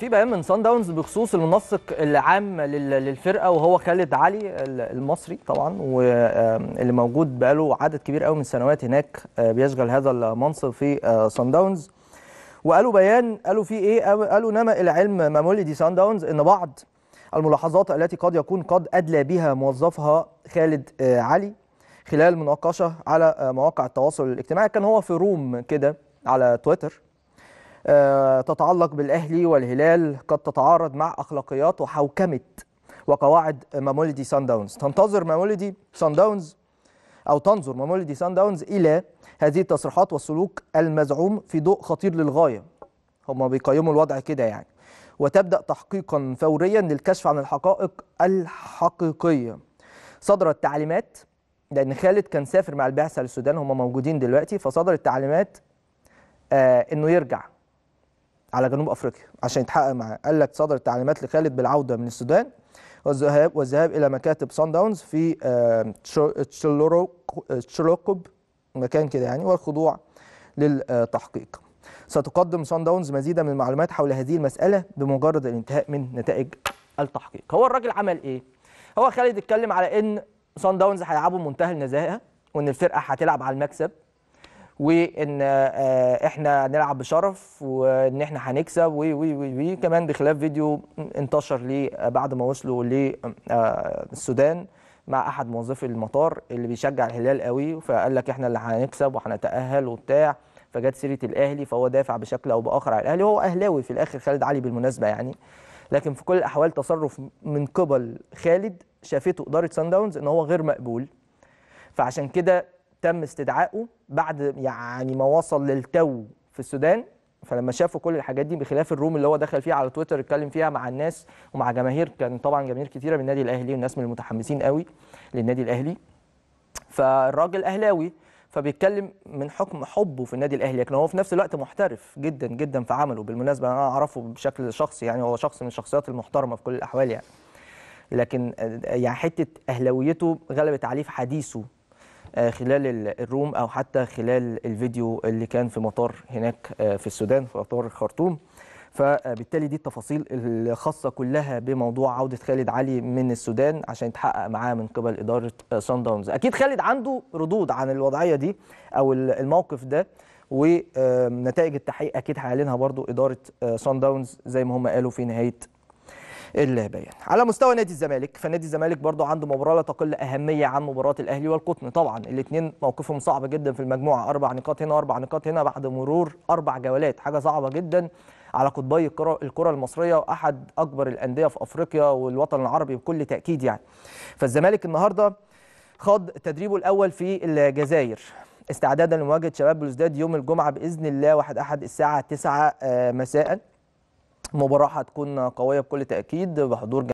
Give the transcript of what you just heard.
في بيان من سان داونز بخصوص المنسق العام للفرقه وهو خالد علي المصري طبعا واللي موجود بقاله عدد كبير قوي من سنوات هناك آه، بيشغل هذا المنصب في سان آه، داونز وقالوا بيان قالوا فيه ايه قالوا نما الى علم دي سان داونز ان بعض الملاحظات التي قد يكون قد ادلى بها موظفها خالد آه، علي خلال مناقشه على مواقع التواصل الاجتماعي كان هو في روم كده على تويتر آه، تتعلق بالأهلي والهلال قد تتعارض مع أخلاقيات وحوكمة وقواعد مامولدي سان داونز تنتظر مامولدي سان داونز أو تنظر مامولدي سان داونز إلى هذه التصريحات والسلوك المزعوم في ضوء خطير للغاية هم بيقيموا الوضع كده يعني وتبدأ تحقيقا فوريا للكشف عن الحقائق الحقيقية صدرت تعليمات لأن خالد كان سافر مع البعثة للسودان هم موجودين دلوقتي فصدرت تعليمات آه إنه يرجع على جنوب افريقيا عشان يتحقق معاه قال لك صدرت تعليمات لخالد بالعوده من السودان والذهاب والذهاب الى مكاتب سان داونز في آه، تشلوكوب مكان كده يعني والخضوع للتحقيق ستقدم سان داونز مزيدا من المعلومات حول هذه المساله بمجرد الانتهاء من نتائج التحقيق هو الراجل عمل ايه هو خالد اتكلم على ان سان داونز هيلعبوا منتهى النزاهه وان الفرقه هتلعب على المكسب وان آه، آه، احنا هنلعب بشرف وان احنا هنكسب و و و كمان بخلاف فيديو انتشر لي آه، بعد ما وصلوا للسودان مع احد موظفي المطار اللي بيشجع الهلال قوي فقال لك احنا اللي هنكسب وهنتاهل وبتاع فجت سيره الاهلي فهو دافع بشكل او باخر على الاهلي هو اهلاوي في الاخر خالد علي بالمناسبه يعني لكن في كل الاحوال تصرف من قبل خالد شافته اداره سان داونز ان هو غير مقبول فعشان كده تم استدعائه بعد يعني ما وصل للتو في السودان فلما شافوا كل الحاجات دي بخلاف الروم اللي هو دخل فيها على تويتر اتكلم فيها مع الناس ومع جماهير كان طبعا جماهير كثيره من النادي الاهلي والناس من المتحمسين قوي للنادي الاهلي فالراجل اهلاوي فبيتكلم من حكم حبه في النادي الاهلي لكن هو في نفس الوقت محترف جدا جدا في عمله بالمناسبه انا اعرفه بشكل شخصي يعني هو شخص من الشخصيات المحترمه في كل الاحوال يعني لكن آه، يعني حته اهلاويته غلبت عليه في حديثه آه، خلال الروم او حتى خلال الفيديو اللي كان في مطار هناك آه، في السودان في مطار الخرطوم فبالتالي دي التفاصيل الخاصه كلها بموضوع عوده خالد علي من السودان عشان يتحقق معاه من قبل اداره سان آه، داونز اكيد خالد عنده ردود عن الوضعيه دي او الموقف ده ونتائج التحقيق اكيد هيعلنها برضو اداره سان داونز زي ما هم قالوا في نهايه البيان على مستوى نادي الزمالك فنادي الزمالك برضه عنده مباراه لا تقل اهميه عن مباراه الاهلي والقطن طبعا الاثنين موقفهم صعب جدا في المجموعه اربع نقاط هنا اربع نقاط هنا بعد مرور اربع جولات حاجه صعبه جدا على قطبي الكره المصريه واحد اكبر الانديه في افريقيا والوطن العربي بكل تاكيد يعني فالزمالك النهارده خاض تدريبه الاول في الجزائر استعدادا لمواجهه شباب بلوزداد يوم الجمعه باذن الله 1 احد الساعه 9 آه، مساء مباراة هتكون قوية بكل تأكيد بحضور